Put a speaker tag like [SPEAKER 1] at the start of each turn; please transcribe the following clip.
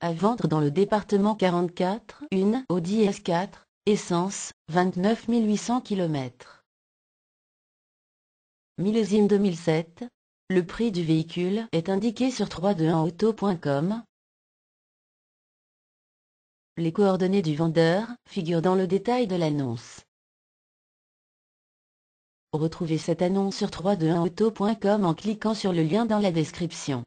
[SPEAKER 1] À vendre dans le département 44, une Audi S4, essence, 29 800 km. Millésime 2007. Le prix du véhicule est indiqué sur 321auto.com.
[SPEAKER 2] Les coordonnées du vendeur figurent dans le détail de l'annonce. Retrouvez cette annonce sur 321auto.com en cliquant sur le lien dans la description.